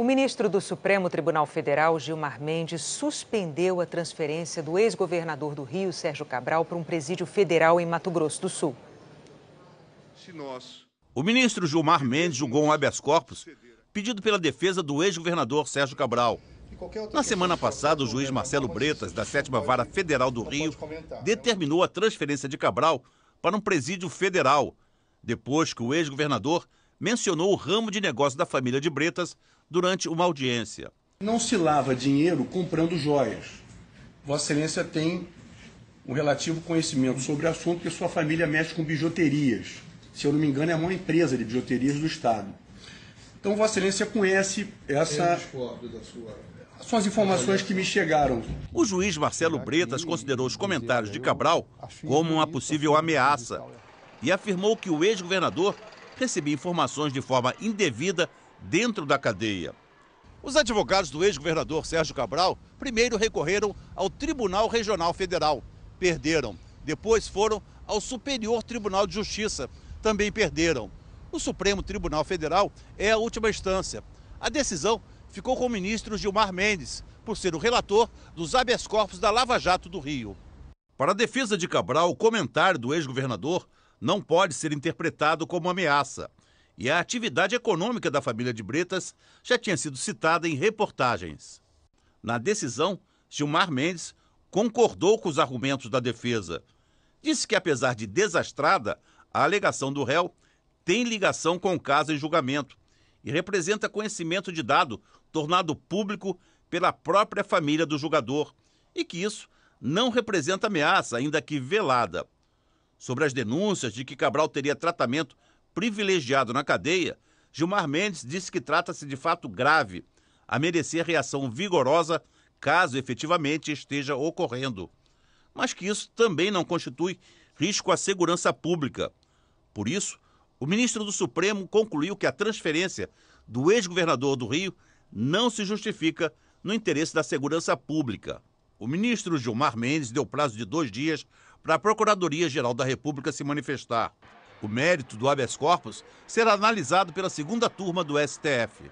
O ministro do Supremo Tribunal Federal, Gilmar Mendes, suspendeu a transferência do ex-governador do Rio, Sérgio Cabral, para um presídio federal em Mato Grosso do Sul. O ministro Gilmar Mendes julgou um habeas corpus pedido pela defesa do ex-governador Sérgio Cabral. Na semana passada, o juiz Marcelo Bretas, da 7 Vara Federal do Rio, determinou a transferência de Cabral para um presídio federal, depois que o ex-governador mencionou o ramo de negócio da família de Bretas durante uma audiência. Não se lava dinheiro comprando joias. Vossa Excelência tem um relativo conhecimento sobre o assunto, porque sua família mexe com bijuterias. Se eu não me engano, é a maior empresa de bijuterias do Estado. Então, Vossa Excelência conhece essa. São as informações que me chegaram. O juiz Marcelo Bretas considerou os comentários de Cabral como uma possível ameaça e afirmou que o ex-governador recebia informações de forma indevida dentro da cadeia. Os advogados do ex-governador Sérgio Cabral primeiro recorreram ao Tribunal Regional Federal, perderam. Depois foram ao Superior Tribunal de Justiça, também perderam. O Supremo Tribunal Federal é a última instância. A decisão ficou com o ministro Gilmar Mendes, por ser o relator dos habeas corpus da Lava Jato do Rio. Para a defesa de Cabral, o comentário do ex-governador não pode ser interpretado como ameaça e a atividade econômica da família de Bretas já tinha sido citada em reportagens. Na decisão, Gilmar Mendes concordou com os argumentos da defesa. Disse que, apesar de desastrada, a alegação do réu tem ligação com o caso em julgamento e representa conhecimento de dado tornado público pela própria família do julgador e que isso não representa ameaça, ainda que velada. Sobre as denúncias de que Cabral teria tratamento privilegiado na cadeia, Gilmar Mendes disse que trata-se de fato grave, a merecer reação vigorosa caso efetivamente esteja ocorrendo, mas que isso também não constitui risco à segurança pública. Por isso, o ministro do Supremo concluiu que a transferência do ex-governador do Rio não se justifica no interesse da segurança pública. O ministro Gilmar Mendes deu prazo de dois dias para a Procuradoria-Geral da República se manifestar. O mérito do habeas corpus será analisado pela segunda turma do STF.